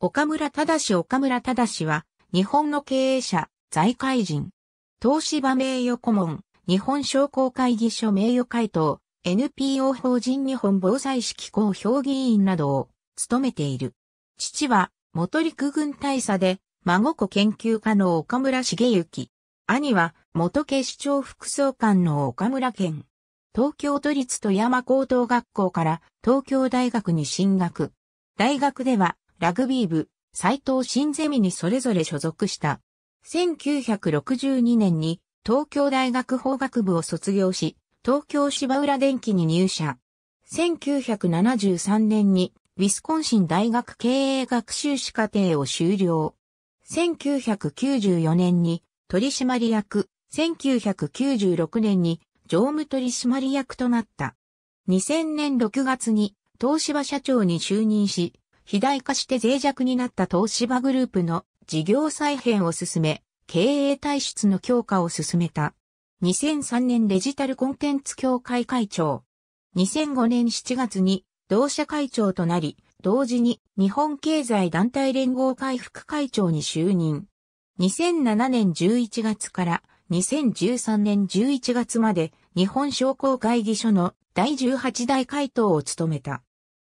岡村正岡村正は、日本の経営者、財界人。東芝名誉顧問、日本商工会議所名誉会頭、NPO 法人日本防災士機構評議員などを務めている。父は、元陸軍大佐で、孫子研究家の岡村茂之。兄は、元警視庁副総監の岡村健。東京都立富山高等学校から東京大学に進学。大学では、ラグビー部、斎藤新ゼミにそれぞれ所属した。1962年に東京大学法学部を卒業し、東京芝浦電機に入社。1973年にウィスコンシン大学経営学習士課程を修了。1994年に取締役、1996年に常務取締役となった。2000年6月に東芝社長に就任し、肥大化して脆弱になった東芝グループの事業再編を進め、経営体質の強化を進めた。2003年デジタルコンテンツ協会会長。2005年7月に同社会長となり、同時に日本経済団体連合会副会長に就任。2007年11月から2013年11月まで日本商工会議所の第18代会頭を務めた。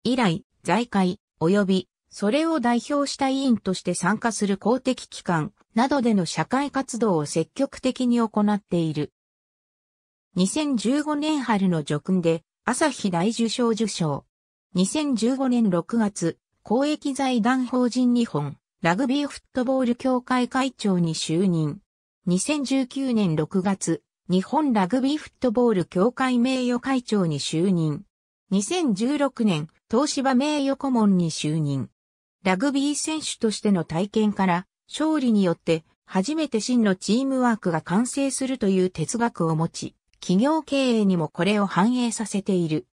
以来、財界、及びそれを代表した委員として参加する公的機関などでの社会活動を積極的に行っている。2015年春の叙勲で朝日大受賞受賞。2015年6月、公益財団法人日本ラグビーフットボール協会会長に就任。2019年6月、日本ラグビーフットボール協会名誉会長に就任。2016年、東芝名誉顧問に就任。ラグビー選手としての体験から、勝利によって初めて真のチームワークが完成するという哲学を持ち、企業経営にもこれを反映させている。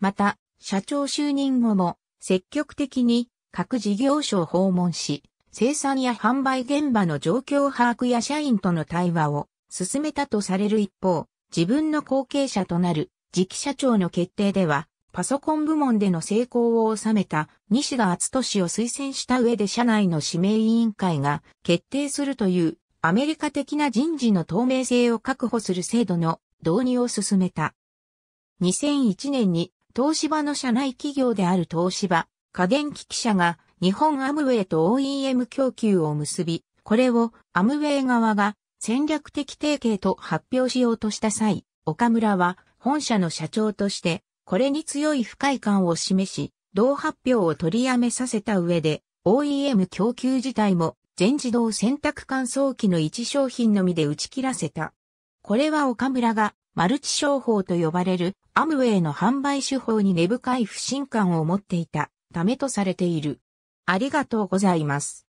また、社長就任後も積極的に各事業所を訪問し、生産や販売現場の状況把握や社員との対話を進めたとされる一方、自分の後継者となる次期社長の決定では、パソコン部門での成功を収めた西田都俊を推薦した上で社内の指名委員会が決定するというアメリカ的な人事の透明性を確保する制度の導入を進めた。2001年に東芝の社内企業である東芝家電機器社が日本アムウェイと OEM 供給を結び、これをアムウェイ側が戦略的提携と発表しようとした際、岡村は本社の社長として、これに強い不快感を示し、同発表を取りやめさせた上で、OEM 供給自体も全自動洗濯乾燥機の1商品のみで打ち切らせた。これは岡村がマルチ商法と呼ばれるアムウェイの販売手法に根深い不信感を持っていたためとされている。ありがとうございます。